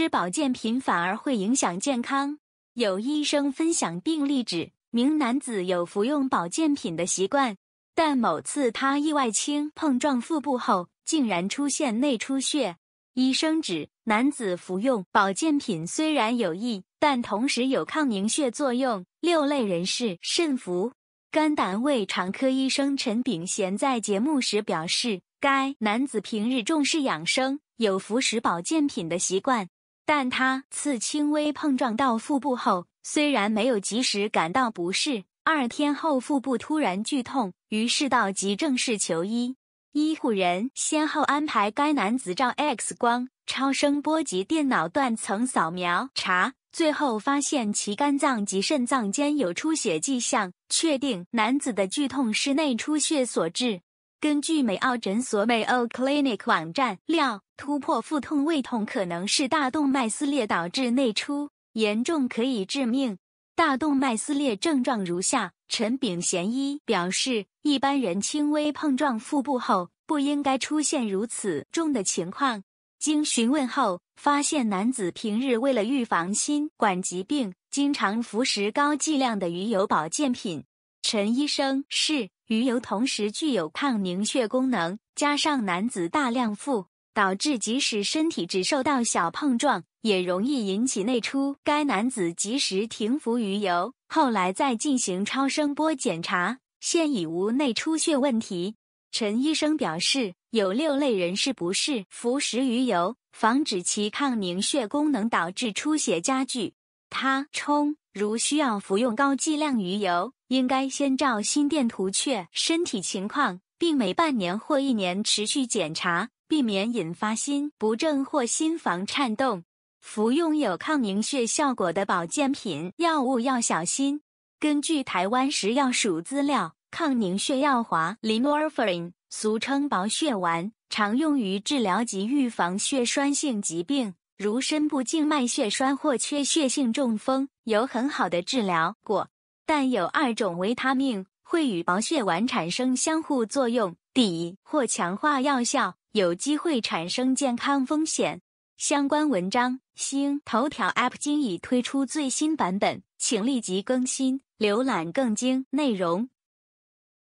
吃保健品反而会影响健康。有医生分享病例，指名男子有服用保健品的习惯，但某次他意外轻碰撞腹部后，竟然出现内出血。医生指男子服用保健品虽然有益，但同时有抗凝血作用。六类人士慎服。肝胆胃肠科医生陈炳贤在节目时表示，该男子平日重视养生，有服食保健品的习惯。但他刺轻微碰撞到腹部后，虽然没有及时感到不适，二天后腹部突然剧痛，于是到急诊室求医。医护人先后安排该男子照 X 光、超声波及电脑断层扫描查，最后发现其肝脏及肾脏间有出血迹象，确定男子的剧痛是内出血所致。根据美澳诊所（美欧 Clinic） 网站料，突破腹痛、胃痛可能是大动脉撕裂导致内出严重可以致命。大动脉撕裂症状如下。陈炳贤一表示，一般人轻微碰撞腹部后不应该出现如此重的情况。经询问后，发现男子平日为了预防心管疾病，经常服食高剂量的鱼油保健品。陈医生是。鱼油同时具有抗凝血功能，加上男子大量服，导致即使身体只受到小碰撞，也容易引起内出该男子及时停服鱼油，后来再进行超声波检查，现已无内出血问题。陈医生表示，有六类人士不适服食鱼油，防止其抗凝血功能导致出血加剧。他冲。如需要服用高剂量鱼油，应该先照心电图，确身体情况，并每半年或一年持续检查，避免引发心不正或心房颤动。服用有抗凝血效果的保健品、药物要小心。根据台湾食药署资料，抗凝血药华林磷尔芬（俗称保血丸）常用于治疗及预防血栓性疾病。如深部静脉血栓或缺血性中风有很好的治疗果，但有二种维他命会与薄血丸产生相互作用，抵或强化药效，有机会产生健康风险。相关文章：星头条 App 经已推出最新版本，请立即更新，浏览更精内容。